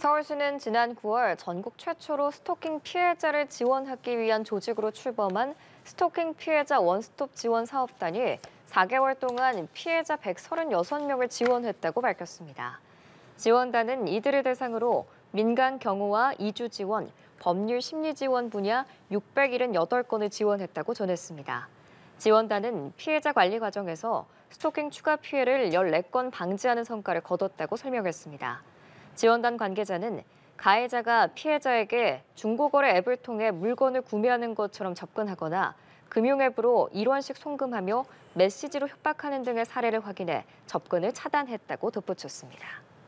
서울시는 지난 9월 전국 최초로 스토킹 피해자를 지원하기 위한 조직으로 출범한 스토킹 피해자 원스톱 지원 사업단이 4개월 동안 피해자 136명을 지원했다고 밝혔습니다. 지원단은 이들을 대상으로 민간 경호와 이주 지원, 법률 심리 지원 분야 678건을 지원했다고 전했습니다. 지원단은 피해자 관리 과정에서 스토킹 추가 피해를 14건 방지하는 성과를 거뒀다고 설명했습니다. 지원단 관계자는 가해자가 피해자에게 중고거래 앱을 통해 물건을 구매하는 것처럼 접근하거나 금융앱으로 1원씩 송금하며 메시지로 협박하는 등의 사례를 확인해 접근을 차단했다고 덧붙였습니다.